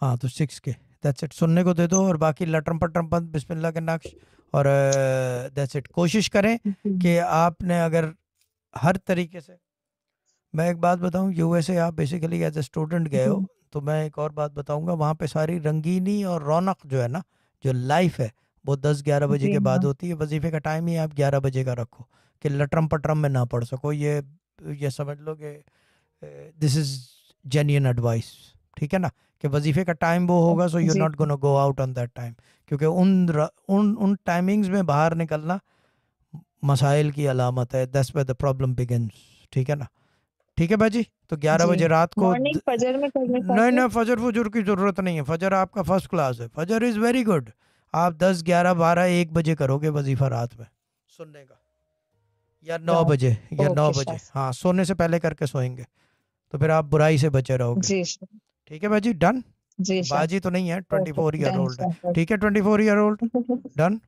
हाँ तो सिक्स के दैट्स इट सुनने को दे दो और बाकी लटरम पटरम पंत बिस्मिल्लाह के नक्श और दैट्स इट कोशिश करें हम्म। कि आपने अगर हर तरीके से मैं एक बात बताऊं यूएसए आप बेसिकली एज ए स्टूडेंट गए हो हम्म। तो मैं एक और बात बताऊंगा वहाँ पे सारी रंगीनी और रौनक जो है ना जो लाइफ है वो दस ग्यारह बजे के बाद हाँ। होती है वजीफे का टाइम ही आप ग्यारह बजे का रखो कि लटरम पटरम में ना पढ़ सको ये ये समझ लो कि दिस इज जेन्यन एडवाइस ठीक है ना कि वजीफे का टाइम वो होगा so you not gonna go out on that time क्योंकि उन र, उन उन टाइमिंग्स में बाहर निकलना मसाइल की अलामत है दस बाय द प्रॉब्लम बिगिन ठीक है ना ठीक है भाजी तो ग्यारह बजे रात को फजर में नहीं नहीं तो- फजर फजर की जरूरत नहीं है फजर आपका फर्स्ट क्लास है फजर इज वेरी गुड आप दस ग्यारह बारह एक बजे करोगे वजीफा रात में सुनने का या नौ बजे या नौ बजे हाँ सोने से पहले करके सोएंगे तो फिर आप बुराई से बचे रहोगे ठीक है बाजी डन बाजी तो नहीं है ट्वेंटी फोर ईयर ओल्ड ठीक है twenty four year old done